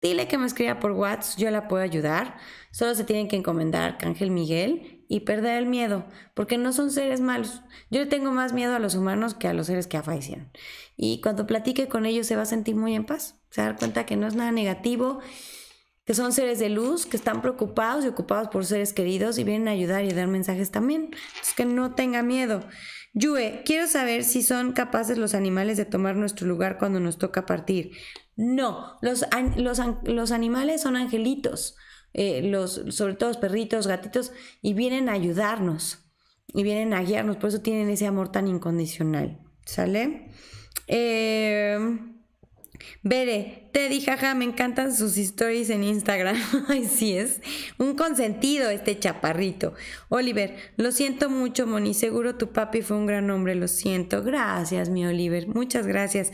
A: Dile que me escriba por WhatsApp, yo la puedo ayudar. Solo se tienen que encomendar a Miguel y perder el miedo, porque no son seres malos. Yo le tengo más miedo a los humanos que a los seres que fallecieron. Y cuando platique con ellos se va a sentir muy en paz, se va a dar cuenta que no es nada negativo que son seres de luz, que están preocupados y ocupados por seres queridos y vienen a ayudar y a dar mensajes también. Es que no tenga miedo. Yue, quiero saber si son capaces los animales de tomar nuestro lugar cuando nos toca partir. No, los, los, animales son angelitos, eh, los, sobre todo los perritos, gatitos, y vienen a ayudarnos y vienen a guiarnos, por eso tienen ese amor tan incondicional. ¿Sale? Eh. Bere, Teddy, jaja, me encantan sus stories en Instagram. Ay, sí es. Un consentido este chaparrito. Oliver, lo siento mucho, Moni. Seguro tu papi fue un gran hombre, lo siento. Gracias, mi Oliver. Muchas gracias.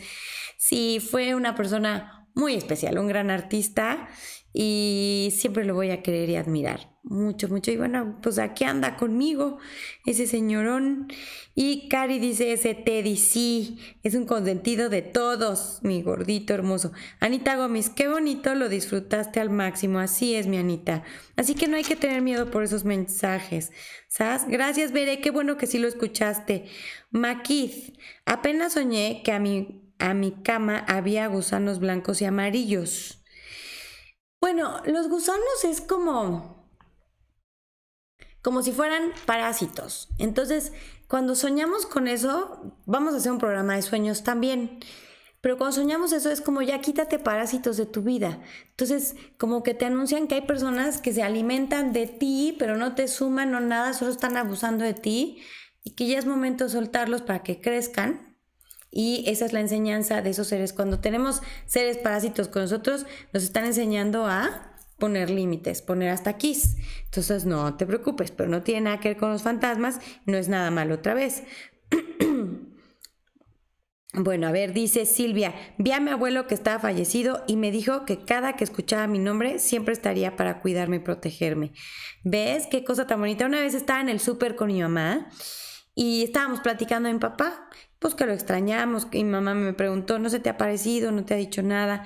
A: Sí, fue una persona muy especial, un gran artista y siempre lo voy a querer y admirar mucho, mucho. Y bueno, pues aquí anda conmigo ese señorón. Y Cari dice, ese Teddy, sí, es un consentido de todos, mi gordito hermoso. Anita Gómez, qué bonito, lo disfrutaste al máximo. Así es, mi Anita. Así que no hay que tener miedo por esos mensajes. ¿Sabes? Gracias, Veré, qué bueno que sí lo escuchaste. Maquith, apenas soñé que a a mi cama había gusanos blancos y amarillos. Bueno, los gusanos es como como si fueran parásitos. Entonces, cuando soñamos con eso, vamos a hacer un programa de sueños también. Pero cuando soñamos eso es como ya quítate parásitos de tu vida. Entonces, como que te anuncian que hay personas que se alimentan de ti, pero no te suman o nada, solo están abusando de ti y que ya es momento de soltarlos para que crezcan. Y esa es la enseñanza de esos seres. Cuando tenemos seres parásitos con nosotros, nos están enseñando a poner límites, poner hasta aquí. Entonces no te preocupes, pero no tiene nada que ver con los fantasmas, no es nada malo otra vez. bueno, a ver, dice Silvia, vi a mi abuelo que estaba fallecido y me dijo que cada que escuchaba mi nombre siempre estaría para cuidarme y protegerme. ¿Ves qué cosa tan bonita? Una vez estaba en el súper con mi mamá y estábamos platicando a mi papá, pues que lo extrañamos, y mi mamá me preguntó, ¿no se te ha parecido? ¿No te ha dicho nada?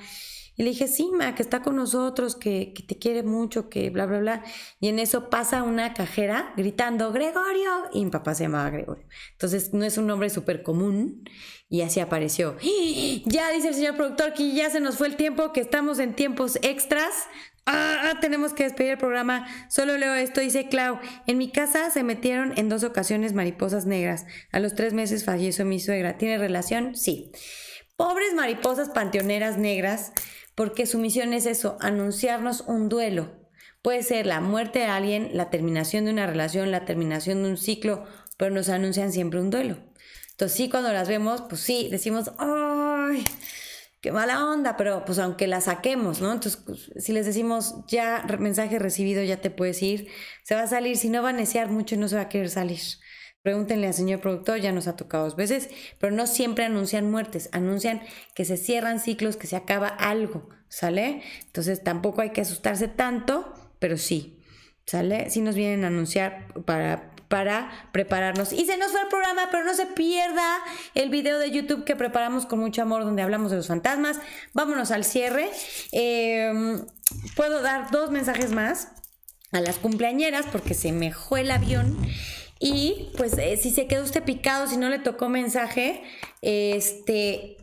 A: Y le dije, sí, Ma, que está con nosotros, que, te quiere mucho, que bla, bla, bla. Y en eso pasa una cajera gritando, Gregorio. Y mi papá se llamaba Gregorio. Entonces no es un nombre súper común. Y así apareció. ¡Ah! Ya dice el señor productor que ya se nos fue el tiempo, que estamos en tiempos extras. Ah, ah, tenemos que despedir el programa. Solo leo esto, dice Clau. En mi casa se metieron en dos ocasiones mariposas negras. A los tres meses falleció mi suegra. ¿Tiene relación? Sí. Pobres mariposas panteoneras negras porque su misión es eso, anunciarnos un duelo. Puede ser la muerte de alguien, la terminación de una relación, la terminación de un ciclo, pero nos anuncian siempre un duelo. Entonces sí, cuando las vemos, pues sí, decimos, ¡ay! qué mala onda, pero pues aunque la saquemos, ¿no? Entonces, pues, si les decimos, ya mensaje recibido, ya te puedes ir, se va a salir, si no va a necear mucho, no se va a querer salir. Pregúntenle al señor productor, ya nos ha tocado dos veces, pero no siempre anuncian muertes, anuncian que se cierran ciclos, que se acaba algo, ¿sale? Entonces tampoco hay que asustarse tanto, pero sí, ¿sale? Sí nos vienen a anunciar para para prepararnos. Y se nos fue el programa, pero no se pierda el video de YouTube que preparamos con mucho amor donde hablamos de los fantasmas. Vámonos al cierre. Em, puedo dar dos mensajes más a las cumpleañeras porque se me fue el avión. Y pues eh, si se quedó usted picado, si no le tocó mensaje, este,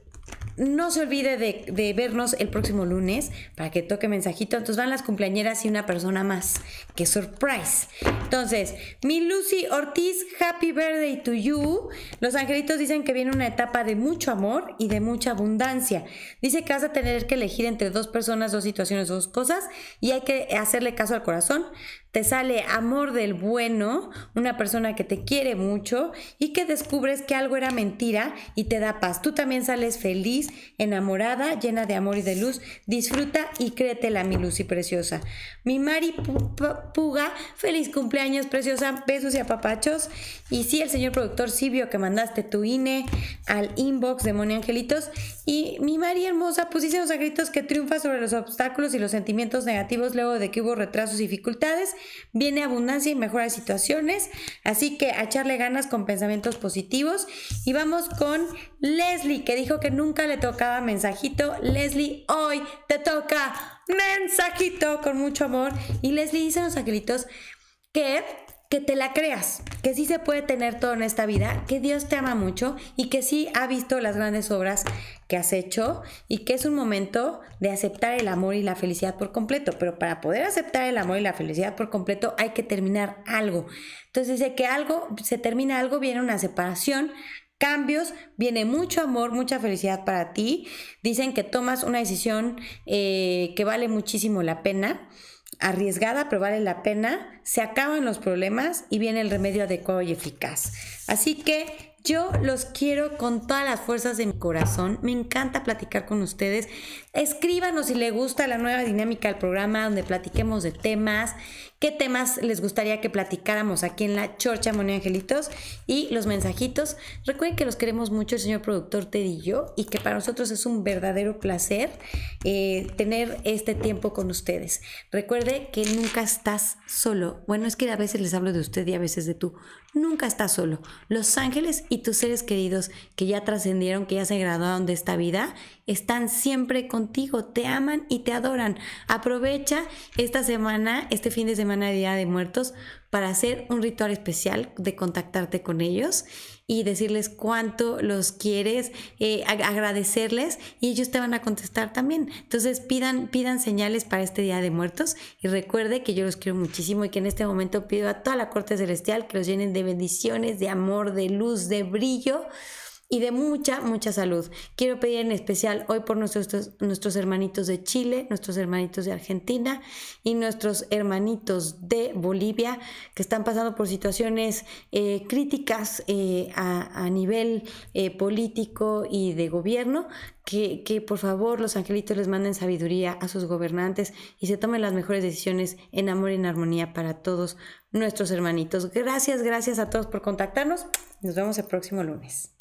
A: no se olvide de, de, vernos el próximo lunes para que toque mensajito. Entonces van las cumpleañeras y una persona más. ¡Qué surprise! Entonces, mi Lucy Ortiz, happy birthday to you. Los angelitos dicen que viene una etapa de mucho amor y de mucha abundancia. Dice que vas a tener que elegir entre dos personas, dos situaciones, dos cosas y hay que hacerle caso al corazón. Te sale amor del bueno, una persona que te quiere mucho y que descubres que algo era mentira y te da paz. Tú también sales feliz, enamorada, llena de amor y de luz. Disfruta y créetela, mi luz y preciosa. Mi Mari Puga, feliz cumpleaños, preciosa. Besos y apapachos. Y sí, el señor productor Sibio que mandaste tu INE al inbox de Moni Angelitos. Y mi Mari hermosa, pusiste los gritos que triunfa sobre los obstáculos y los sentimientos negativos luego de que hubo retrasos y dificultades viene abundancia y mejora de situaciones. Así que a echarle ganas con pensamientos positivos. Y vamos con Leslie, que dijo que nunca le tocaba mensajito. Leslie, hoy te toca mensajito con mucho amor. Y Leslie dice los angelitos que que te la creas, que sí se puede tener todo en esta vida, que Dios te ama mucho y que sí ha visto las grandes obras que has hecho y que es un momento de aceptar el amor y la felicidad por completo. Pero para poder aceptar el amor y la felicidad por completo hay que terminar algo. Entonces dice que algo, se termina algo, viene una separación, cambios, viene mucho amor, mucha felicidad para ti. Dicen que tomas una decisión eh, que vale muchísimo la pena arriesgada, pero vale la pena, se acaban los problemas y viene el remedio adecuado y eficaz. Así que yo los quiero con todas las fuerzas de mi corazón. Me encanta platicar con ustedes. Escríbanos si les gusta la nueva dinámica del programa donde platiquemos de temas qué temas les gustaría que platicáramos aquí en la Chorcha Money Angelitos y los mensajitos. Recuerden que los queremos mucho el señor productor Ted y yo y que para nosotros es un verdadero placer eh, tener este tiempo con ustedes. Recuerde que nunca estás solo. Bueno, es que a veces les hablo de usted y a veces de tú. Nunca estás solo. Los ángeles y tus seres queridos que ya trascendieron, que ya se graduaron de esta vida, están siempre contigo, te aman y te adoran. Aprovecha esta semana, este fin de semana semana de Día de Muertos para hacer un ritual especial de contactarte con ellos y decirles cuánto los quieres, eh, agradecerles y ellos te van a contestar también. Entonces pidan, pidan señales para este Día de Muertos y recuerde que yo los quiero muchísimo y que en este momento pido a toda la Corte Celestial que los llenen de bendiciones, de amor, de luz, de brillo y de mucha, mucha salud. Quiero pedir en especial hoy por nuestros, nuestros hermanitos de Chile, nuestros hermanitos de Argentina y nuestros hermanitos de Bolivia que están pasando por situaciones eh, críticas eh, a, nivel eh, político y de gobierno. Que, que por favor los angelitos les manden sabiduría a sus gobernantes y se tomen las mejores decisiones en amor y en armonía para todos nuestros hermanitos. Gracias, gracias a todos por contactarnos. Nos vemos el próximo lunes.